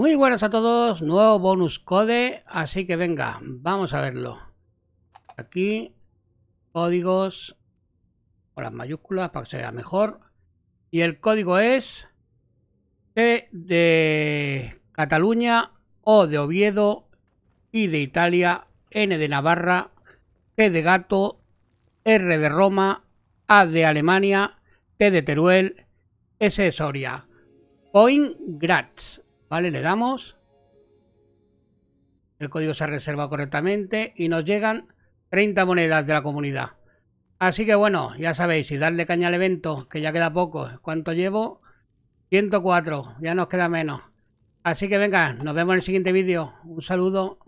Muy buenas a todos, nuevo bonus code, así que venga, vamos a verlo. Aquí, códigos, con las mayúsculas para que se vea mejor. Y el código es C de Cataluña, O de Oviedo, I de Italia, N de Navarra, G de Gato, R de Roma, A de Alemania, T de Teruel, S de Soria. Coin Vale, le damos. El código se ha reservado correctamente y nos llegan 30 monedas de la comunidad. Así que bueno, ya sabéis, si darle caña al evento, que ya queda poco. ¿Cuánto llevo? 104, ya nos queda menos. Así que venga, nos vemos en el siguiente vídeo. Un saludo.